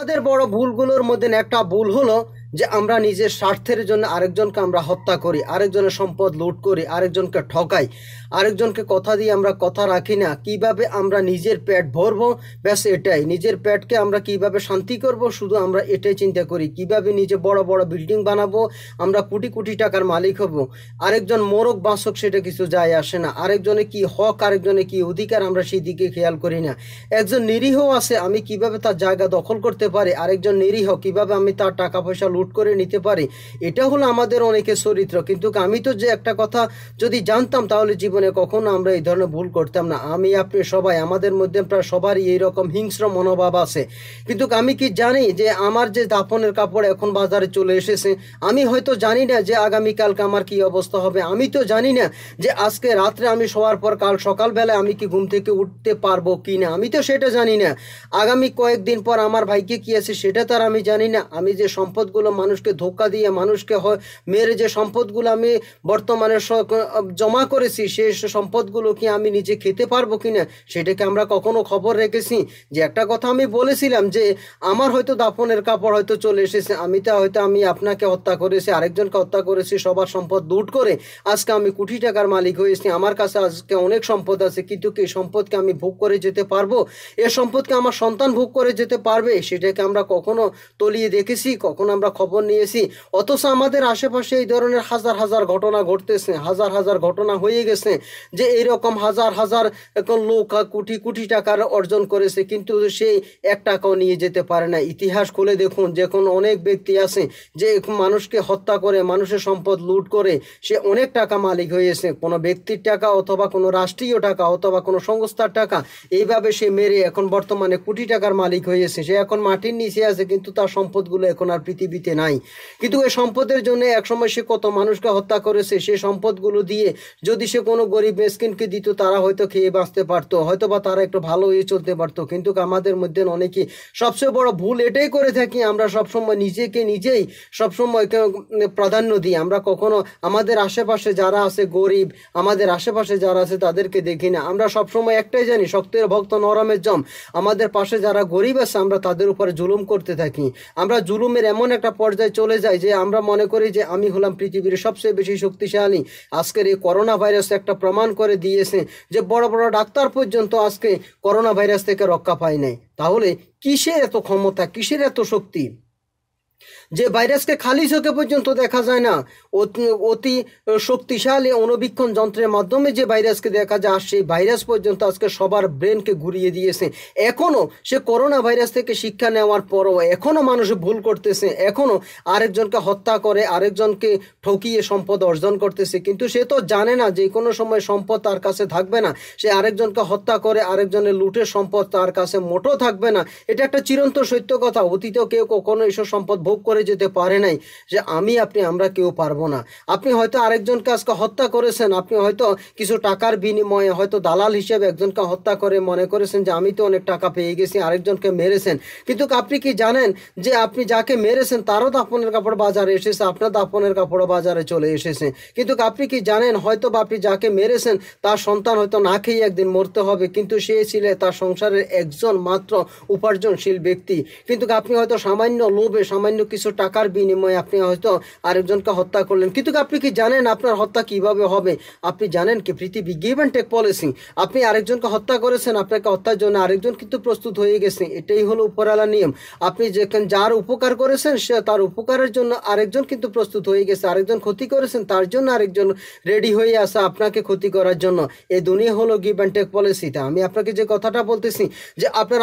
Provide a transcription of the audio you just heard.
আমাদের বড় ভুলগুলোর মধ্যে একটা ভুল হলো যে আমরা নিজের স্বার্থের জন্য আরেকজনকে আমরা হত্যা করি আরেকজনের সম্পদ লুট করি আরেকজনকে ঠকাই আরেকজনকে কথা দিয়ে আমরা কথা রাখি না কিভাবে আমরা নিজের পেট ভরবো ব্যাস এটাই নিজের পেটকে আমরা কিভাবে শান্তি করব শুধু আমরা এটাই চিন্তা করি কিভাবে নিজে বড় বড় বিল্ডিং বানাবো আমরা কোটি কোটি টাকার মালিক হব আরেকজন মোরক বাঁচক সেটা কিছু যায় আসে না আরেকজনে কি হক আরেকজনে কি অধিকার আমরা সেই দিকে খেয়াল করি না একজন নিরীহ আছে আমি কিভাবে তার জায়গা দখল করতে পারি আরেকজন নিরীহ কিভাবে আমি তার টাকা পয়সা লুট করে নিতে পারে এটা হলো আমাদের অনেকের চরিত্র কিন্তু আমি তো যে একটা কথা যদি জানতাম তাহলে জীবনে কখনো আমরা এই ধরনের ভুল করতাম না আমি আপনি সবাই আমাদের মধ্যে প্রায় সবারই এইরকম হিংস্র মনোভাব আছে কিন্তু আমি কি জানি যে আমার যে দাপনের কাপড় এখন বাজারে চলে এসেছে আমি হয়তো জানি না যে আগামীকালকে আমার কি অবস্থা হবে আমি তো জানি না যে আজকে রাত্রে আমি শোয়ার পর কাল সকালবেলায় আমি কি ঘুম থেকে উঠতে পারবো কি না আমি তো সেটা জানি না আগামী কয়েকদিন পর আমার ভাইকে কি আছে সেটা তার আমি জানি না আমি যে সম্পদগুলো মানুষকে ধোকা দিয়ে মানুষকে হয় মেরে যে সম্পদগুলো আমি বর্তমানে জমা করেছি সে সম্পদগুলো কি আমি নিজে খেতে পারবো কি না সেটাকে আমরা কখনো খবর রেখেছি যে একটা কথা আমি বলেছিলাম যে আমার হয়তো দাফনের কাপড় হয়তো চলে এসেছে আমি তা হয়তো আমি আপনাকে হত্যা করেছি আরেকজনকে হত্যা করেছি সবার সম্পদ দূর করে আজকে আমি কোটি টাকার মালিক হয়েছি আমার কাছে আজকে অনেক সম্পদ আছে কিন্তু কি সম্পদকে আমি ভোগ করে যেতে পারবো এ সম্পদকে আমার সন্তান ভোগ করে যেতে পারবে সেটাকে আমরা কখনো তলিয়ে দেখেছি কখনো আমরা খবর নিয়েছি অথচ আমাদের আশেপাশে এই ধরনের হাজার হাজার ঘটনা ঘটতেছে হাজার হাজার ঘটনা হয়ে গেছে যে এরকম হাজার হাজার লোক কোটি কোটি টাকার অর্জন করেছে কিন্তু সেই এক টাকাও নিয়ে যেতে পারে না ইতিহাস খুলে দেখুন যে যখন অনেক ব্যক্তি আছে যে মানুষকে হত্যা করে মানুষের সম্পদ লুট করে সে অনেক টাকা মালিক হয়েছে কোনো ব্যক্তির টাকা অথবা কোনো রাষ্ট্রীয় টাকা অথবা কোনো সংস্থার টাকা এইভাবে সে মেরে এখন বর্তমানে কোটি টাকার মালিক হয়েছে সে এখন মাটির নিচে আছে কিন্তু তার সম্পদগুলো এখন আর পৃথিবীতে পৃথিবীতে নাই কিন্তু এই সম্পদের জন্য একসময় সে কত মানুষকে হত্যা করেছে সে সম্পদগুলো দিয়ে যদি সে কোনো গরিব মেসকিনকে দিত তারা হয়তো খেয়ে বাঁচতে পারতো হয়তো বা তারা একটু ভালো হয়ে চলতে পারতো কিন্তু আমাদের মধ্যে অনেকে সবচেয়ে বড় ভুল এটাই করে থাকি আমরা সবসময় নিজেকে নিজেই সবসময় প্রাধান্য দিই আমরা কখনো আমাদের আশেপাশে যারা আছে গরিব আমাদের আশেপাশে যারা আছে তাদেরকে দেখি না আমরা সবসময় একটাই জানি শক্তের ভক্ত নরমের জম আমাদের পাশে যারা গরিব আছে আমরা তাদের উপরে জুলুম করতে থাকি আমরা জুলুমের এমন একটা পর্যায়ে চলে যায় যে আমরা মনে করি যে আমি হলাম পৃথিবীর সবচেয়ে বেশি শক্তিশালী আজকের এই করোনা ভাইরাস একটা প্রমাণ করে দিয়েছে যে বড় বড় ডাক্তার পর্যন্ত আজকে করোনা ভাইরাস থেকে রক্ষা পায় নাই তাহলে কিসের এত ক্ষমতা কিসের এত শক্তি যে ভাইরাসকে খালি চোখে পর্যন্ত দেখা যায় না অতি শক্তিশালী অনুবীক্ষণ যন্ত্রের মাধ্যমে যে ভাইরাসকে দেখা যায় আর সেই ভাইরাস পর্যন্ত আজকে সবার ব্রেনকে ঘুরিয়ে দিয়েছে এখনও সে করোনা ভাইরাস থেকে শিক্ষা নেওয়ার পরও এখনও মানুষ ভুল করতেছে এখনও আরেকজনকে হত্যা করে আরেকজনকে ঠকিয়ে সম্পদ অর্জন করতেছে কিন্তু সে তো জানে না যে কোনো সময় সম্পদ তার কাছে থাকবে না সে আরেকজনকে হত্যা করে আরেকজনের লুটের সম্পদ তার কাছে মোটো থাকবে না এটা একটা চিরন্ত সত্য কথা অতীতেও কেউ কখনো এসব সম্পদ ভোগ করে যেতে পারে নাই যে আমি আপনি আমরা কেউ পারবো না আপনি হয়তো আরেকজনকে আজকে হত্যা করেছেন আপনি হয়তো কিছু টাকার বিনিময়ে হয়তো দালাল হিসেবে একজনকে হত্যা করে মনে করেছেন যে আমি তো অনেক টাকা পেয়ে গেছি আরেকজনকে মেরেছেন কিন্তু আপনি কি জানেন যে আপনি যাকে মেরেছেন তারও দাপনের কাপড় বাজারে এসেছে আপনার দাপনের কাপড় বাজারে চলে এসেছে কিন্তু আপনি কি জানেন হয়তো বা আপনি যাকে মেরেছেন তার সন্তান হয়তো না খেয়ে একদিন মরতে হবে কিন্তু সে ছিল তার সংসারের একজন মাত্র উপার্জনশীল ব্যক্তি কিন্তু আপনি হয়তো সামান্য লোভে সামান্য সামান্য কিছু টাকার বিনিময়ে আপনি হয়তো আরেকজনকে হত্যা করলেন কিন্তু আপনি কি জানেন আপনার হত্যা কিভাবে হবে আপনি জানেন কি পৃথিবী গিভ অ্যান্ড টেক পলিসি আপনি আরেকজনকে হত্যা করেছেন আপনাকে হত্যার জন্য আরেকজন কিন্তু প্রস্তুত হয়ে গেছে এটাই হলো উপরালা নিয়ম আপনি যেখানে যার উপকার করেছেন সে তার উপকারের জন্য আরেকজন কিন্তু প্রস্তুত হয়ে গেছে আরেকজন ক্ষতি করেছেন তার জন্য আরেকজন রেডি হয়ে আসা আপনাকে ক্ষতি করার জন্য এ দুনিয়া হলো গিভ অ্যান্ড টেক পলিসিটা আমি আপনাকে যে কথাটা বলতেছি যে আপনার